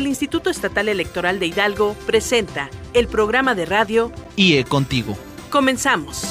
el Instituto Estatal Electoral de Hidalgo presenta el programa de radio IE Contigo. Comenzamos.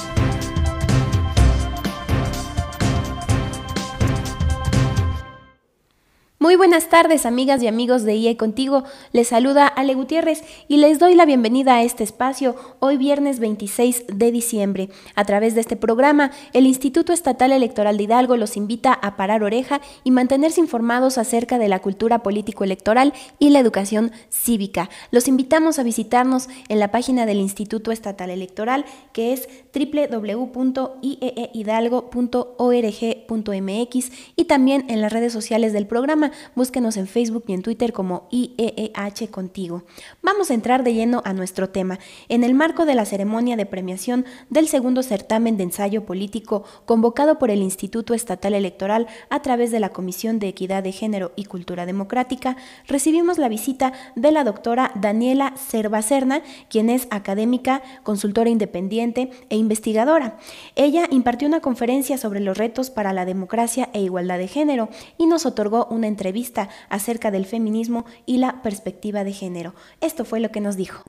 Muy buenas tardes, amigas y amigos de IE Contigo. Les saluda Ale Gutiérrez y les doy la bienvenida a este espacio hoy viernes 26 de diciembre. A través de este programa, el Instituto Estatal Electoral de Hidalgo los invita a parar oreja y mantenerse informados acerca de la cultura político-electoral y la educación cívica. Los invitamos a visitarnos en la página del Instituto Estatal Electoral, que es www.ieehidalgo.org.mx y también en las redes sociales del programa Búsquenos en Facebook y en Twitter como IEEH Contigo. Vamos a entrar de lleno a nuestro tema. En el marco de la ceremonia de premiación del segundo certamen de ensayo político convocado por el Instituto Estatal Electoral a través de la Comisión de Equidad de Género y Cultura Democrática, recibimos la visita de la doctora Daniela Cervacerna, quien es académica, consultora independiente e investigadora. Ella impartió una conferencia sobre los retos para la democracia e igualdad de género y nos otorgó una entrevista entrevista acerca del feminismo y la perspectiva de género. Esto fue lo que nos dijo.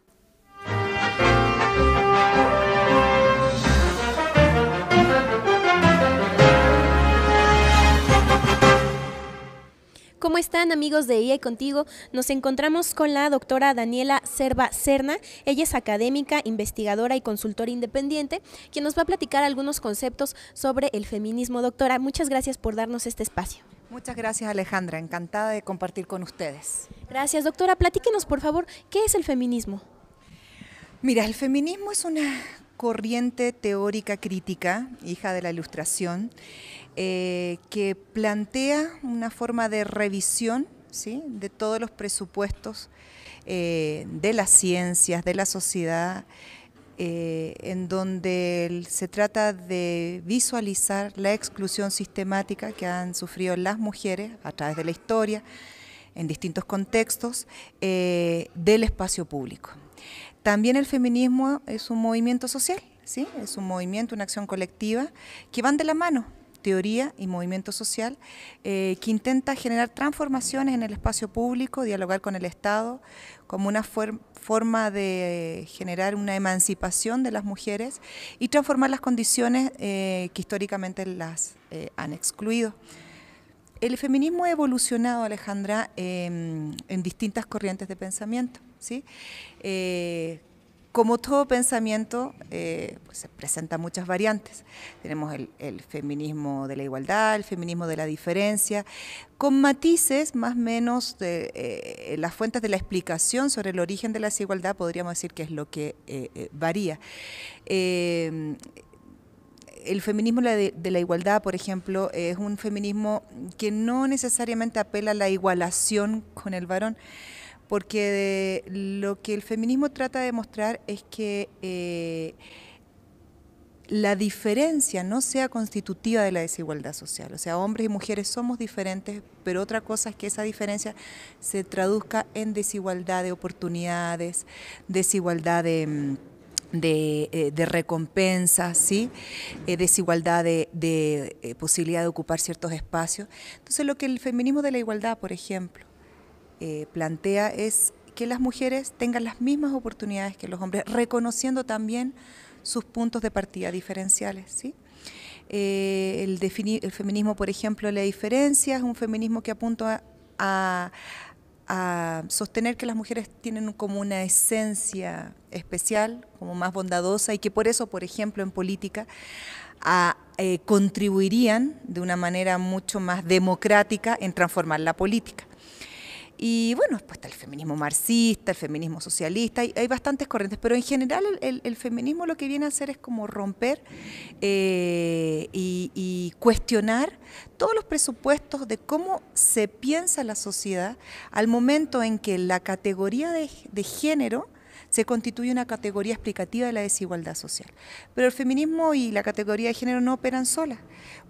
¿Cómo están amigos de IA e y Contigo? Nos encontramos con la doctora Daniela Serva Cerna. Ella es académica, investigadora y consultora independiente, quien nos va a platicar algunos conceptos sobre el feminismo. Doctora, muchas gracias por darnos este espacio. Muchas gracias Alejandra, encantada de compartir con ustedes. Gracias doctora, platíquenos por favor, ¿qué es el feminismo? Mira, el feminismo es una corriente teórica crítica, hija de la Ilustración, eh, que plantea una forma de revisión ¿sí? de todos los presupuestos eh, de las ciencias, de la sociedad, eh, en donde se trata de visualizar la exclusión sistemática que han sufrido las mujeres a través de la historia, en distintos contextos, eh, del espacio público. También el feminismo es un movimiento social, ¿sí? es un movimiento, una acción colectiva, que van de la mano teoría y movimiento social eh, que intenta generar transformaciones en el espacio público, dialogar con el Estado, como una forma de eh, generar una emancipación de las mujeres y transformar las condiciones eh, que históricamente las han excluido. El feminismo ha evolucionado, Alejandra, em, en distintas corrientes de pensamiento. ¿sí? como todo pensamiento, eh, pues, se presenta muchas variantes. Tenemos el, feminismo de la igualdad, el feminismo de la diferencia, con matices más o menos de eh, las fuentes de la explicación sobre el origen de la desigualdad, podríamos decir que es lo que eh, varía. el feminismo de la igualdad, por ejemplo, es un feminismo que no necesariamente apela a la igualación con el varón, porque lo que el feminismo trata de mostrar es que eh, la diferencia no sea constitutiva de la desigualdad social. O sea, hombres y mujeres somos diferentes, pero otra cosa es que esa diferencia se traduzca en desigualdad de oportunidades, desigualdad de... Mm, eh, recompensas, ¿sí? Eh, desigualdad de, posibilidad de ocupar ciertos espacios. Entonces, lo que el feminismo de la igualdad, por ejemplo, eh, plantea es que las mujeres tengan las mismas oportunidades que los hombres, reconociendo también sus puntos de partida diferenciales. Eh, el, feminismo, por ejemplo, la diferencia es un feminismo que apunta a, sostener que las mujeres tienen como una esencia especial, como más bondadosa, y que por eso, por ejemplo, en política, eh, contribuirían de una manera mucho más democrática en transformar la política. Y bueno, después está el feminismo marxista, el feminismo socialista, hay, hay bastantes corrientes, pero en general el, feminismo lo que viene a hacer es como romper eh, y, cuestionar todos los presupuestos de cómo se piensa la sociedad al momento en que la categoría de género se constituye una categoría explicativa de la desigualdad social. Pero el feminismo y la categoría de género no operan solas,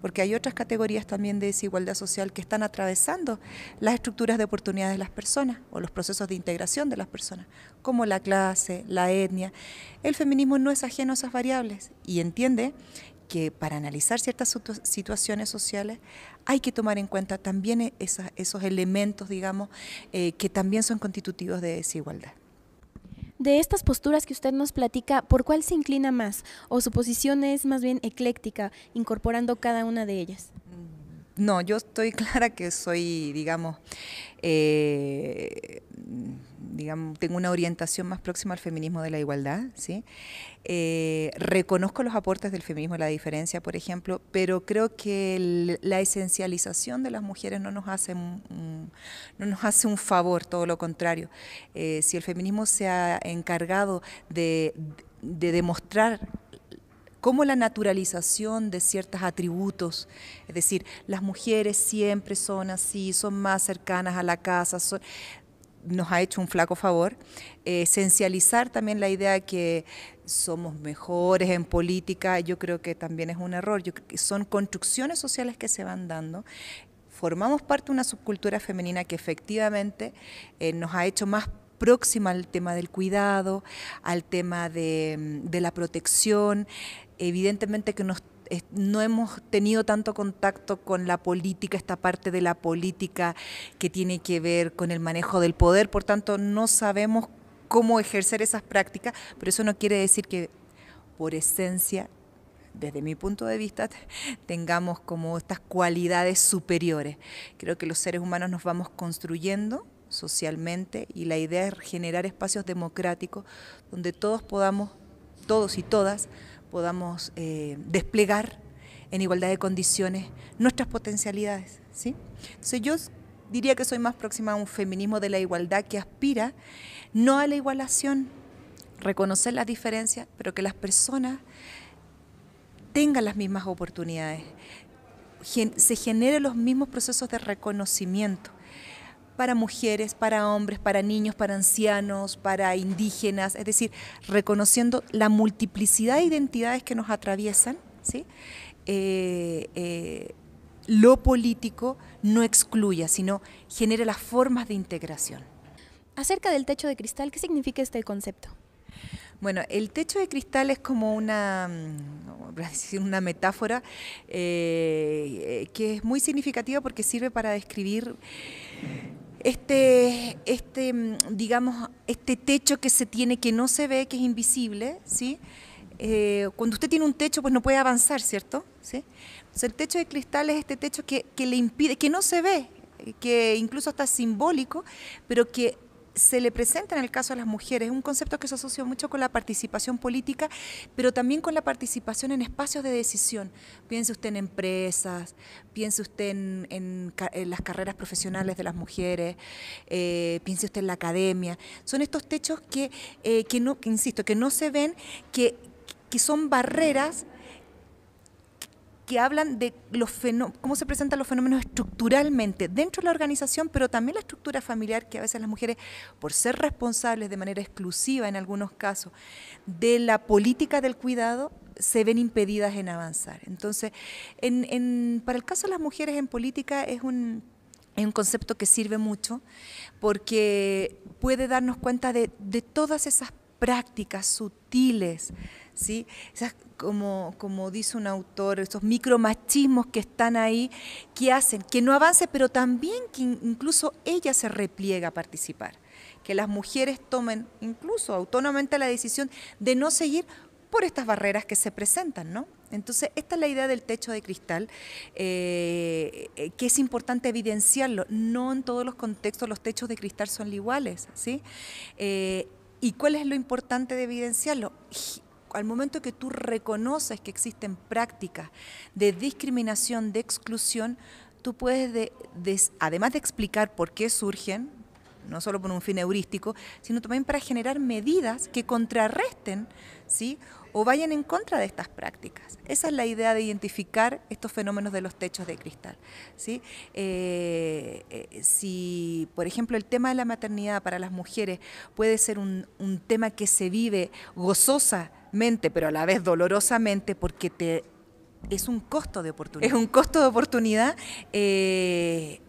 porque hay otras categorías también de desigualdad social que están atravesando las estructuras de oportunidades de las personas o los procesos de integración de las personas, como la clase, la etnia. El feminismo no es ajeno a esas variables y entiende que para analizar ciertas situaciones sociales hay que tomar en cuenta también e-, esos elementos, digamos, eh, que también son constitutivos de desigualdad. De estas posturas que usted nos platica, ¿por cuál se inclina más? ¿O su posición es más bien ecléctica, incorporando cada una de ellas? No, yo estoy clara que soy, digamos, eh, tengo una orientación más próxima al feminismo de la igualdad, ¿sí? Eh, reconozco los aportes del feminismo de la diferencia, por ejemplo, pero creo que la esencialización de las mujeres no nos hace un, nos hace un favor, todo lo contrario. Eh, si el feminismo se ha encargado de, demostrar cómo la naturalización de ciertos atributos, es decir, las mujeres siempre son así, son más cercanas a la casa, son, nos ha hecho un flaco favor, eh, esencializar también la idea que somos mejores en política, yo creo que también es un error, son construcciones sociales que se van dando. Formamos parte de una subcultura femenina que efectivamente eh, nos ha hecho más próxima al tema del cuidado, al tema de, mm, de la protección, evidentemente que nos no hemos tenido tanto contacto con la política, esta parte de la política que tiene que ver con el manejo del poder, por tanto no sabemos cómo ejercer esas prácticas, pero eso no quiere decir que por esencia desde mi punto de vista, tengamos como estas cualidades superiores. Creo que los seres humanos nos vamos construyendo socialmente y la idea es generar espacios democráticos donde todos podamos, todos y todas, podamos eh, desplegar en igualdad de condiciones nuestras potencialidades. ¿sí? Entonces yo diría que soy más próxima a un feminismo de la igualdad que aspira no a la igualación, reconocer las diferencias, pero que las personas tengan las mismas oportunidades, se generen los mismos procesos de reconocimiento para mujeres, para hombres, para niños, para ancianos, para indígenas, es decir, reconociendo la multiplicidad de identidades que nos atraviesan, ¿sí? Eh, eh, lo político no excluya, sino genera las formas de integración. Acerca del techo de cristal, ¿qué significa este concepto? Bueno, el techo de cristal es como una, mm, una metáfora eh, que es muy significativa porque sirve para describir este, este, mm, digamos, este techo que se tiene, que no se ve, que es invisible, ¿sí? Eh, cuando usted tiene un techo, pues no puede avanzar, ¿cierto? ¿Sí? el techo de cristal es este techo que, que le impide, que no se ve, eh, que incluso está simbólico, pero que se le presenta en el caso a las mujeres, un concepto que se asocia mucho con la participación política, pero también con la participación en espacios de decisión. Piense usted en empresas, piense usted en, las carreras profesionales de las mujeres, eh, piense usted en la academia. Son estos techos que, eh, que, no, insisto, que no se ven, que, que son barreras que hablan de los cómo se presentan los fenómenos estructuralmente dentro de la organización, pero también la estructura familiar, que a veces las mujeres, por ser responsables de manera exclusiva en algunos casos de la política del cuidado, se ven impedidas en avanzar. Entonces, para el caso de las mujeres en política es un, concepto que sirve mucho porque puede darnos cuenta de, de todas esas prácticas sutiles ¿sí? como, como dice un autor, esos micromachismos que están ahí, que hacen que no avance, pero también que incluso ella se repliega a participar. Que las mujeres tomen incluso autónomamente la decisión de no seguir por estas barreras que se presentan, ¿no? Entonces, esta es la idea del techo de cristal, eh, eh, que es importante evidenciarlo. No en todos los contextos los techos de cristal son iguales, ¿sí? Eh, ¿Y cuál es lo importante de evidenciarlo? al momento que tú reconoces que existen prácticas de discriminación, de exclusión, tú puedes, además de explicar por qué surgen, no solo por un fin heurístico, sino también para generar medidas que contrarresten ¿sí? o vayan en contra de estas prácticas. Esa es la idea de identificar estos fenómenos de los techos de cristal. ¿sí? Eh, eh, si, por ejemplo, el tema de la maternidad para las mujeres puede ser un, un tema que se vive gozosa, pero a la vez dolorosamente, porque te es un costo de oportunidad. Es un costo de oportunidad. Eh,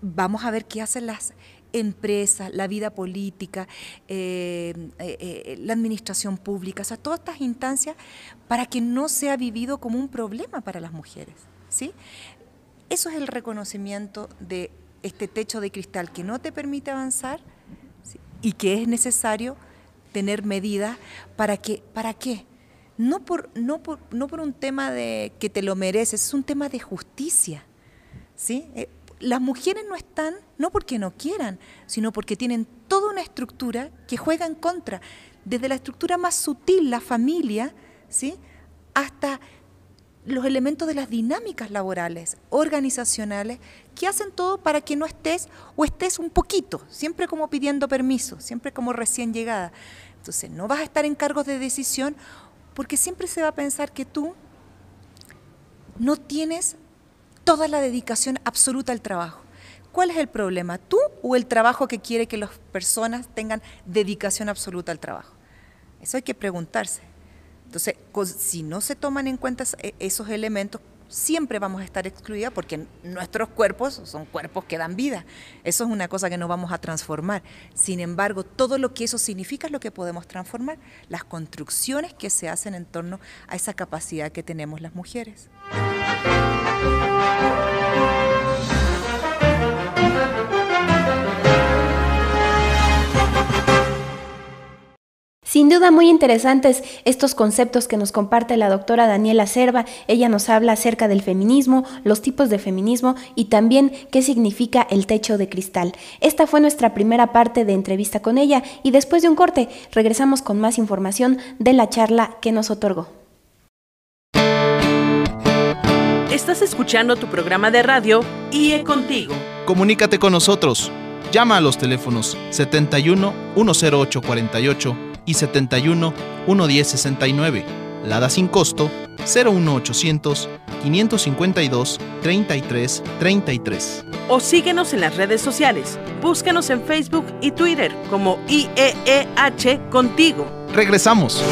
vamos a ver qué hacen las empresas, la vida política, eh, eh, la administración pública, o sea, todas estas instancias para que no sea vivido como un problema para las mujeres. Eso es el reconocimiento de este techo de cristal que no te permite avanzar y que es necesario tener medida para que, ¿para qué? No por, no por, no por un tema de que te lo mereces, es un tema de justicia. ¿sí? Eh, las mujeres no están, no porque no quieran, sino porque tienen toda una estructura que juega en contra, desde la estructura más sutil, la familia, ¿sí? hasta los elementos de las dinámicas laborales, organizacionales, que hacen todo para que no estés o estés un poquito, siempre como pidiendo permiso, siempre como recién llegada. Entonces, no vas a estar en cargos de decisión porque siempre se va a pensar que tú no tienes toda la dedicación absoluta al trabajo. ¿Cuál es el problema? ¿Tú o el trabajo que quiere que las personas tengan dedicación absoluta al trabajo? Eso hay que preguntarse. Entonces, si no se toman en cuenta e, esos elementos, siempre vamos a estar excluidas porque nuestros cuerpos son cuerpos que dan vida. Eso es una cosa que no vamos a transformar. Sin embargo, todo lo que eso significa es lo que podemos transformar, las construcciones que se hacen en torno a esa capacidad que tenemos las mujeres. Sin duda muy interesantes estos conceptos que nos comparte la doctora Daniela Cerva. Ella nos habla acerca del feminismo, los tipos de feminismo y también qué significa el techo de cristal. Esta fue nuestra primera parte de entrevista con ella y después de un corte regresamos con más información de la charla que nos otorgó. Estás escuchando tu programa de radio IE Contigo. Comunícate con nosotros. Llama a los teléfonos 71 y 71 110 69. Lada sin costo 01800 552 33 33. O síguenos en las redes sociales. Búscanos en Facebook y Twitter como IEEH Contigo. Regresamos.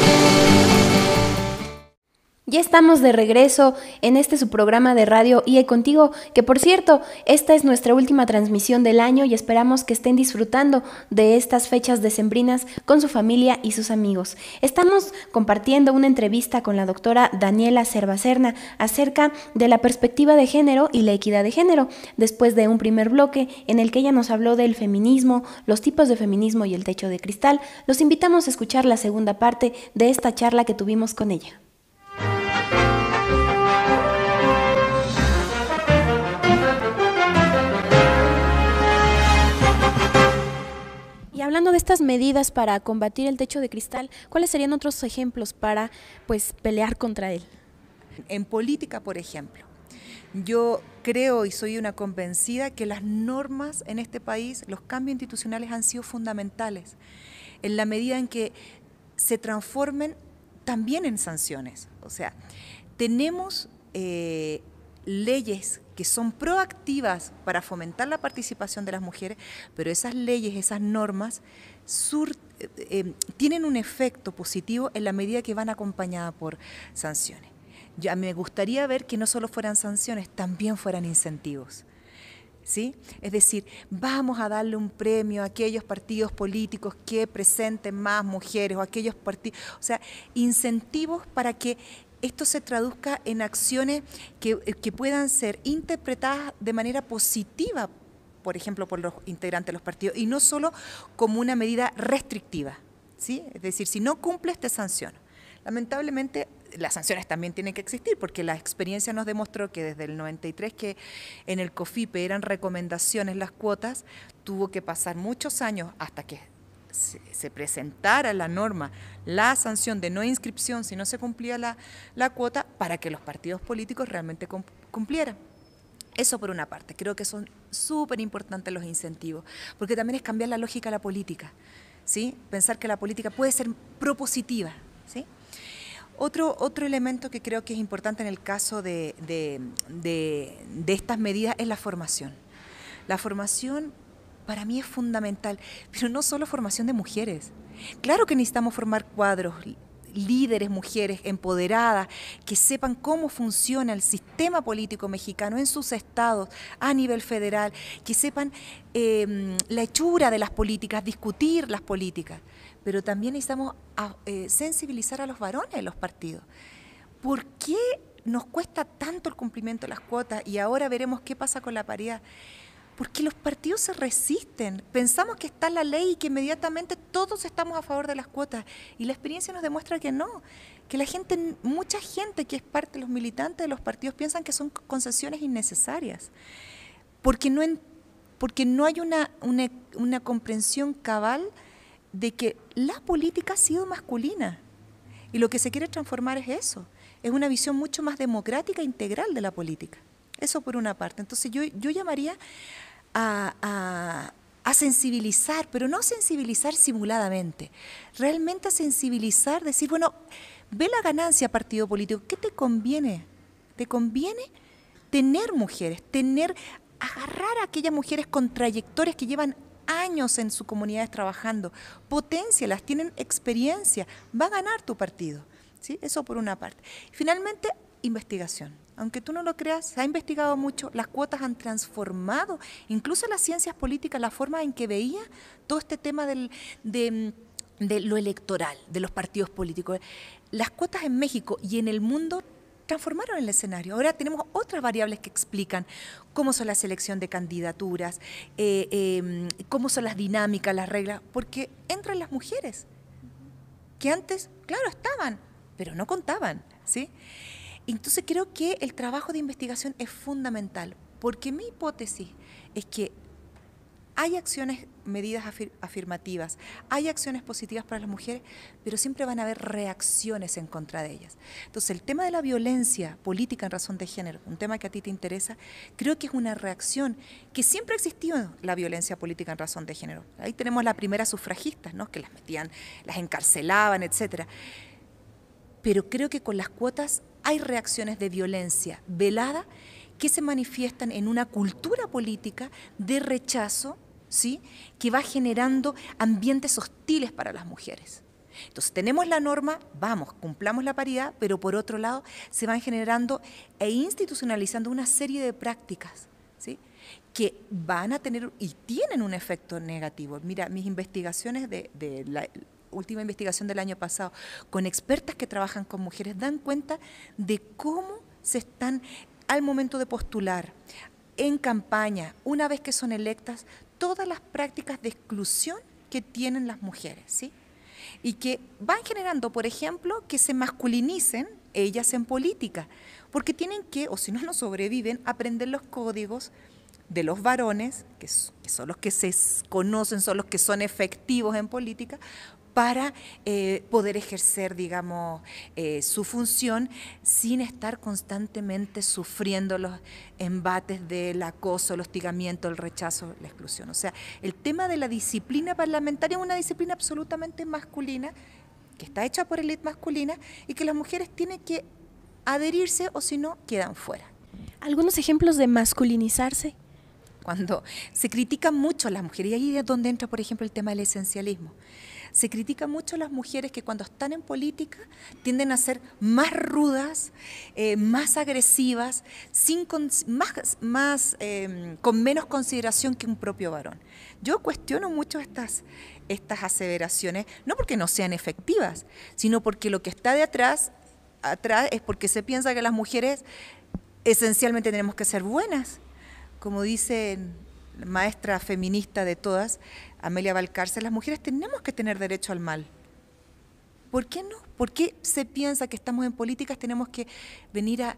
Ya estamos de regreso en este su programa de radio IE Contigo, que por cierto, esta es nuestra última transmisión del año y esperamos que estén disfrutando de estas fechas decembrinas con su familia y sus amigos. Estamos compartiendo una entrevista con la doctora Daniela Cervacerna acerca de la perspectiva de género y la equidad de género, después de un primer bloque en el que ella nos habló del feminismo, los tipos de feminismo y el techo de cristal. Los invitamos a escuchar la segunda parte de esta charla que tuvimos con ella. hablando de estas medidas para combatir el techo de cristal, ¿cuáles serían otros ejemplos para pues pelear contra él? En política, por ejemplo, yo creo y soy una convencida que las normas en este país, los cambios institucionales han sido fundamentales en la medida en que se transformen también en sanciones. O sea, tenemos eh, leyes que son proactivas para fomentar la participación de las mujeres, pero esas leyes, esas normas, sur, eh, eh, tienen un efecto positivo en la medida que van acompañadas por sanciones. Ya me gustaría ver que no solo fueran sanciones, también fueran incentivos. ¿Sí? Es decir, vamos a darle un premio a aquellos partidos políticos que presenten más mujeres o aquellos partidos, o sea, incentivos para que esto se traduzca en acciones eh, que, puedan ser interpretadas de manera positiva, por ejemplo, por los integrantes de los partidos, y no solo como una medida restrictiva. ¿sí? Es decir, si no cumples, te sanción. Lamentablemente, las sanciones también tienen que existir, porque la experiencia nos demostró que desde el 93, que en el COFIPE eran recomendaciones las cuotas, tuvo que pasar muchos años hasta que se, presentara la norma, la sanción de no inscripción si no se cumplía la, cuota, para que los partidos políticos realmente cumplieran. Eso por una parte, creo que son súper importantes los incentivos, porque también es cambiar la lógica de la política, ¿sí? pensar que la política puede ser propositiva. ¿sí? Otro, otro elemento que creo que es importante en el caso de, de estas medidas es la formación. La formación para mí es fundamental, pero no solo formación de mujeres. Claro que necesitamos formar cuadros, líderes, mujeres empoderadas, que sepan cómo funciona el sistema político mexicano en sus estados, a nivel federal, que sepan em, la hechura de las políticas, discutir las políticas. Pero también necesitamos a, eh, sensibilizar a los varones de los partidos. ¿Por qué nos cuesta tanto el cumplimiento de las cuotas? Y ahora veremos qué pasa con la paridad. Porque los partidos se resisten. Pensamos que está la ley y que inmediatamente todos estamos a favor de las cuotas. Y la experiencia nos demuestra que no. Que la gente, mucha gente que es parte, de los militantes de los partidos, piensan que son concesiones innecesarias. Porque no, porque no hay una, una, comprensión cabal de que la política ha sido masculina. Y lo que se quiere transformar es eso. Es una visión mucho más democrática e integral de la política. Eso por una parte. Entonces yo, yo llamaría a, sensibilizar, pero no sensibilizar simuladamente, realmente a sensibilizar, decir, bueno, ve la ganancia partido político, ¿qué te conviene? ¿Te conviene tener mujeres, tener, agarrar a aquellas mujeres con trayectorias que llevan años en sus comunidades trabajando, las tienen experiencia, va a ganar tu partido. ¿sí? Eso por una parte. Finalmente, investigación aunque tú no lo creas, se ha investigado mucho, las cuotas han transformado incluso las ciencias políticas, la forma en que veía todo este tema mm, de, lo electoral, de los partidos políticos. Las cuotas en México y en el mundo transformaron el escenario. Ahora tenemos otras variables que explican cómo son la selección de candidaturas, eh, em, cómo son las dinámicas, las reglas, porque entran las mujeres, que antes, claro, estaban, pero no contaban, ¿sí? Entonces creo que el trabajo de investigación es fundamental, porque mi hipótesis es que hay acciones, medidas afirmativas, hay acciones positivas para las mujeres, pero siempre van a haber reacciones en contra de ellas. Entonces, el tema de la violencia política en razón de género, un tema que a ti te interesa, creo que es una reacción que siempre ha existido la violencia política en razón de género. Ahí tenemos las primeras sufragistas, ¿no? que las metían, las encarcelaban, etc. Pero creo que con las cuotas hay reacciones de violencia velada que se manifiestan en una cultura política de rechazo, ¿sí? que va generando ambientes hostiles para las mujeres. Entonces tenemos la norma, vamos, cumplamos la paridad, pero por otro lado se van generando e institucionalizando una serie de prácticas ¿sí? que van a tener y tienen un efecto negativo. Mira, mis investigaciones de, de la, última investigación del año pasado, con expertas que trabajan con mujeres, dan cuenta de cómo se están al momento de postular, en campaña, una vez que son electas, todas las prácticas de exclusión que tienen las mujeres, ¿sí? Y que van generando, por ejemplo, que se masculinicen ellas en política, porque tienen que, o si no, no sobreviven, aprender los códigos de los varones, que, son los que se conocen, son los que son efectivos en política, para eh, poder ejercer, digamos, eh, su función sin estar constantemente sufriendo los embates del acoso, el hostigamiento, el rechazo, la exclusión. O sea, el tema de la disciplina parlamentaria es una disciplina absolutamente masculina, que está hecha por élite masculina y que las mujeres tienen que adherirse o si no, quedan fuera. ¿Algunos ejemplos de masculinizarse? Cuando se critica mucho a las mujeres, y ahí es donde entra, por ejemplo, el tema del esencialismo. Se critica mucho a las mujeres que cuando están en política tienden a ser más rudas, eh, más agresivas, con, más, em, con menos consideración que un propio varón. Yo cuestiono mucho estas, estas aseveraciones, no porque no sean efectivas, sino porque lo que está de atrás, atrás es porque se piensa que las mujeres esencialmente tenemos que ser buenas, como dicen maestra feminista de todas, Amelia Valcárcel, las mujeres tenemos que tener derecho al mal. ¿Por qué no? ¿Por qué se piensa que estamos en políticas, tenemos que venir a,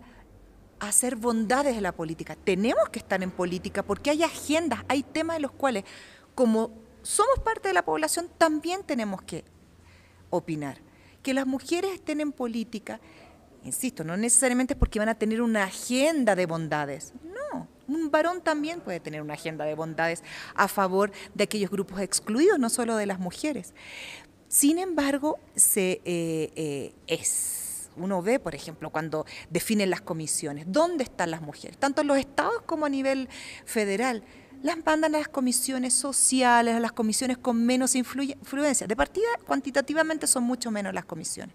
a hacer bondades de la política? Tenemos que estar en política porque hay agendas, hay temas de los cuales, como somos parte de la población, también tenemos que opinar. Que las mujeres estén en política, insisto, no necesariamente es porque van a tener una agenda de bondades, no, un varón también puede tener una agenda de bondades a favor de aquellos grupos excluidos, no solo de las mujeres. Sin embargo, se, eh, eh, es uno ve, por ejemplo, cuando definen las comisiones, dónde están las mujeres, tanto en los estados como a nivel federal. Las mandan a las comisiones sociales, a las comisiones con menos influencia. De partida, cuantitativamente son mucho menos las comisiones.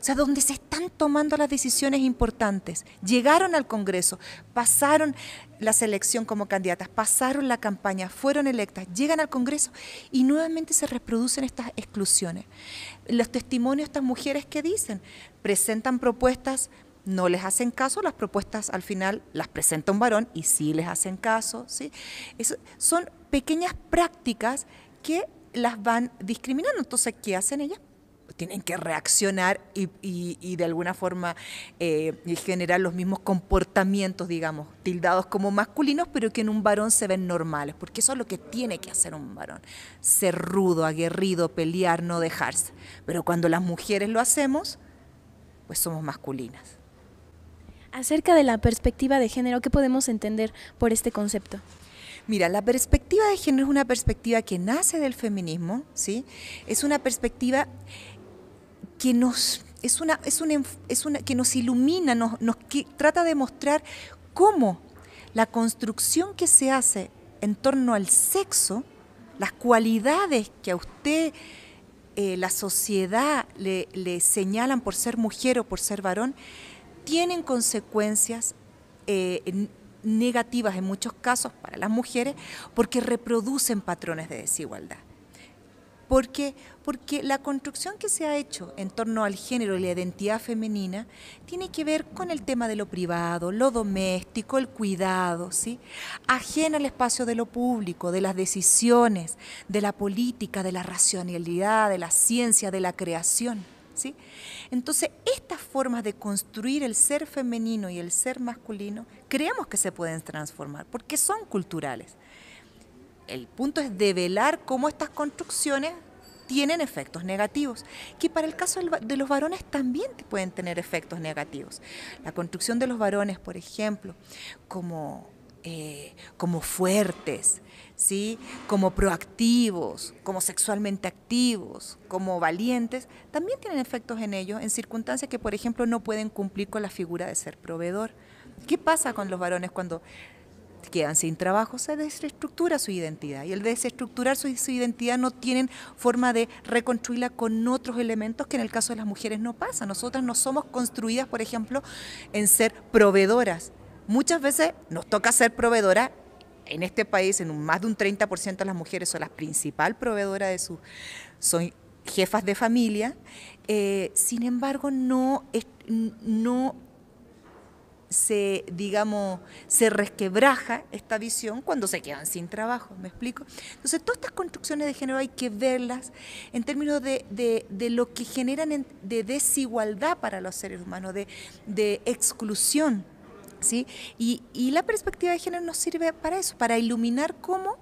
O sea, donde se están tomando las decisiones importantes. Llegaron al Congreso, pasaron la selección como candidatas, pasaron la campaña, fueron electas, llegan al Congreso y nuevamente se reproducen estas exclusiones. Los testimonios de estas mujeres que dicen, presentan propuestas, no les hacen caso, las propuestas al final las presenta un varón y sí les hacen caso. ¿sí? son pequeñas prácticas que las van discriminando. Entonces, ¿qué hacen ellas? tienen que reaccionar y, de alguna forma eh, generar los mismos comportamientos, digamos, tildados como masculinos, pero que en un varón se ven normales, porque eso es lo que tiene que hacer un varón, ser rudo, aguerrido, pelear, no dejarse. Pero cuando las mujeres lo hacemos, pues somos masculinas. Acerca de la perspectiva de género, ¿qué podemos entender por este concepto? Mira, la perspectiva de género es una perspectiva que nace del feminismo, ¿sí? Es una perspectiva que nos es una, es es una que nos ilumina, nos, nos trata de mostrar cómo la construcción que se hace en torno al sexo, las cualidades que a usted eh, la sociedad le, señalan por ser mujer o por ser varón, tienen consecuencias eh, negativas en muchos casos para las mujeres porque reproducen patrones de desigualdad. Porque, porque la construcción que se ha hecho en torno al género y la identidad femenina tiene que ver con el tema de lo privado, lo doméstico, el cuidado, ¿sí? ajena al espacio de lo público, de las decisiones, de la política, de la racionalidad, de la ciencia, de la creación. Entonces, estas formas de construir el ser femenino y el ser masculino, creemos que se pueden transformar, porque son culturales el punto es develar cómo estas construcciones tienen efectos negativos, que para el caso de los varones también pueden tener efectos negativos. La construcción de los varones, por ejemplo, como, eh, como fuertes, ¿sí? como proactivos, como sexualmente activos, como valientes, también tienen efectos en ellos, en circunstancias que, por ejemplo, no pueden cumplir con la figura de ser proveedor. ¿Qué pasa con los varones cuando quedan sin trabajo, se desestructura su identidad y el desestructurar su, identidad no tienen forma de reconstruirla con otros elementos que en el caso de las mujeres no pasa. Nosotras no somos construidas, por ejemplo, en ser proveedoras. Muchas veces nos toca ser proveedora en este país, en un, más de un 30% de las mujeres son las principal proveedoras, de sus, son jefas de familia, eh, sin embargo no, no se, digamos, se resquebraja esta visión cuando se quedan sin trabajo, ¿me explico? Entonces, todas estas construcciones de género hay que verlas en términos de, lo que generan de desigualdad para los seres humanos, de, exclusión, ¿sí? y la perspectiva de género nos sirve para eso, para iluminar cómo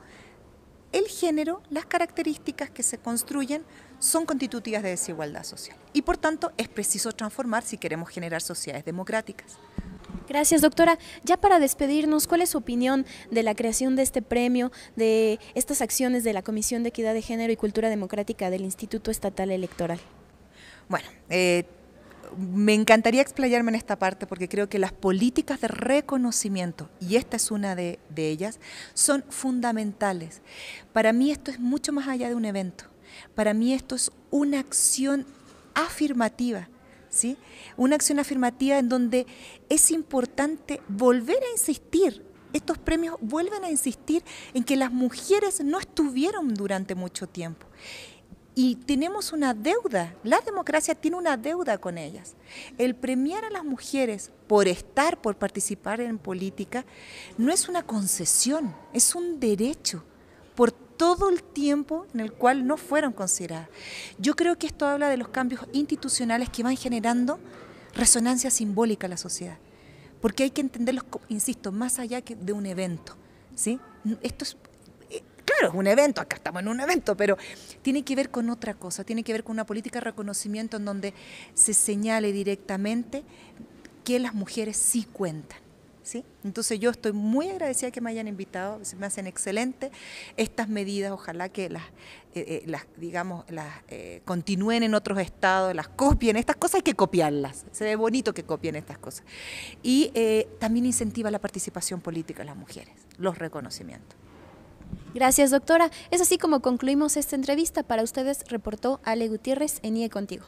el género, las características que se construyen son constitutivas de desigualdad social. Y por tanto, es preciso transformar si queremos generar sociedades democráticas. Gracias, doctora. Ya para despedirnos, ¿cuál es su opinión de la creación de este premio, de estas acciones de la Comisión de Equidad de Género y Cultura Democrática del Instituto Estatal Electoral? Bueno, eh, me encantaría explayarme en esta parte porque creo que las políticas de reconocimiento, y esta es una de ellas, son fundamentales. Para mí esto es mucho más allá de un evento. Para mí esto es una acción afirmativa una acción afirmativa en donde es importante volver a insistir estos premios vuelven a insistir en que las mujeres no estuvieron durante mucho tiempo. Y tenemos una deuda, la democracia tiene una deuda con ellas. El premiar a las mujeres por estar, por participar en política, no es una concesión, es un derecho todo el tiempo en el cual no fueron consideradas. Yo creo que esto habla de los cambios institucionales que van generando resonancia simbólica a la sociedad, porque hay que entenderlos, insisto, más allá que de un evento. ¿sí? Esto es, eh, claro, es un evento, acá estamos en un evento, pero tiene que ver con otra cosa, tiene que ver con una política de reconocimiento en donde se señale directamente que las mujeres sí cuentan entonces yo estoy muy agradecida que me hayan invitado, me hacen excelente estas medidas, ojalá que las, eh, eh, digamos, las eh, continúen en otros estados, las copien, estas cosas hay que copiarlas, se ve bonito que copien estas cosas. Y también incentiva la participación política de las mujeres, los reconocimientos. Gracias, doctora. Es así como concluimos esta entrevista. Para ustedes reportó Ale Gutiérrez en IE Contigo.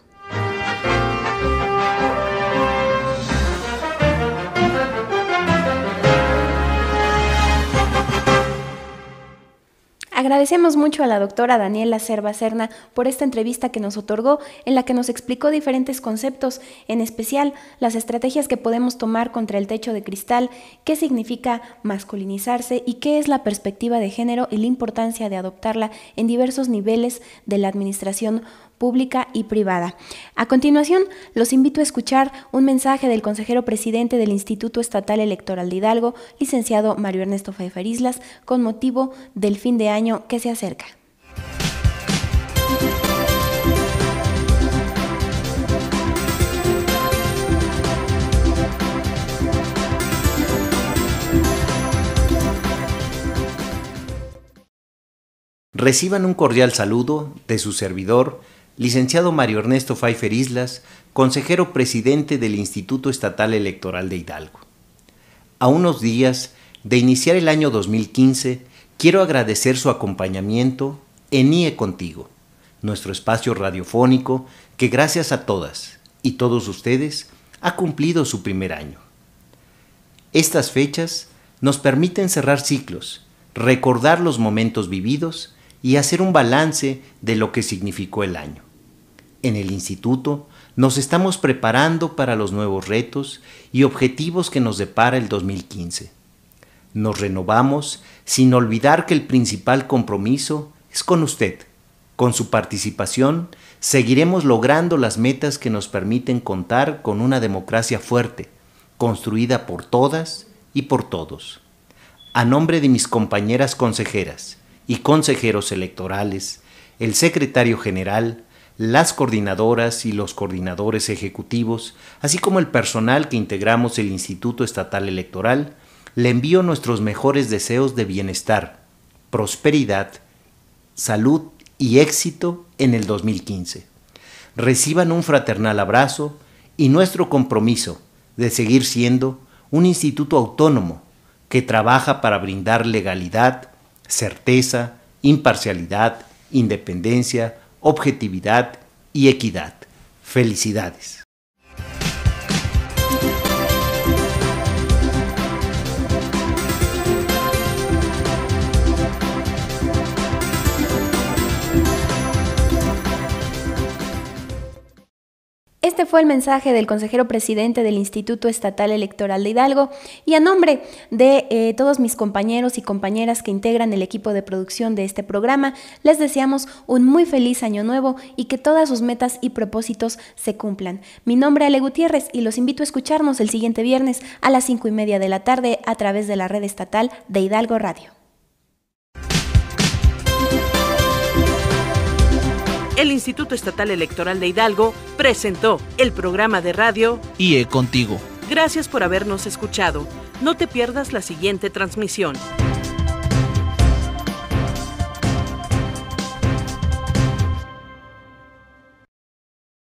Agradecemos mucho a la doctora Daniela Cerva Cerna por esta entrevista que nos otorgó, en la que nos explicó diferentes conceptos, en especial las estrategias que podemos tomar contra el techo de cristal, qué significa masculinizarse y qué es la perspectiva de género y la importancia de adoptarla en diversos niveles de la administración pública y privada. A continuación, los invito a escuchar un mensaje del consejero presidente del Instituto Estatal Electoral de Hidalgo, licenciado Mario Ernesto Feferislas, Islas, con motivo del fin de año que se acerca. Reciban un cordial saludo de su servidor, licenciado Mario Ernesto Pfeiffer Islas, consejero presidente del Instituto Estatal Electoral de Hidalgo. A unos días de iniciar el año 2015, quiero agradecer su acompañamiento en IE Contigo, nuestro espacio radiofónico que gracias a todas y todos ustedes ha cumplido su primer año. Estas fechas nos permiten cerrar ciclos, recordar los momentos vividos y hacer un balance de lo que significó el año en el instituto, nos estamos preparando para los nuevos retos y objetivos que nos depara el 2015. Nos renovamos sin olvidar que el principal compromiso es con usted. Con su participación seguiremos logrando las metas que nos permiten contar con una democracia fuerte, construida por todas y por todos. A nombre de mis compañeras consejeras y consejeros electorales, el secretario general, las coordinadoras y los coordinadores ejecutivos, así como el personal que integramos el Instituto Estatal Electoral, le envío nuestros mejores deseos de bienestar, prosperidad, salud y éxito en el 2015. Reciban un fraternal abrazo y nuestro compromiso de seguir siendo un instituto autónomo que trabaja para brindar legalidad, certeza, imparcialidad, independencia, objetividad y equidad. Felicidades. Este fue el mensaje del consejero presidente del Instituto Estatal Electoral de Hidalgo y a nombre de eh, todos mis compañeros y compañeras que integran el equipo de producción de este programa, les deseamos un muy feliz año nuevo y que todas sus metas y propósitos se cumplan. Mi nombre es Ale Gutiérrez y los invito a escucharnos el siguiente viernes a las cinco y media de la tarde a través de la red estatal de Hidalgo Radio. el Instituto Estatal Electoral de Hidalgo presentó el programa de radio IE Contigo. Gracias por habernos escuchado. No te pierdas la siguiente transmisión.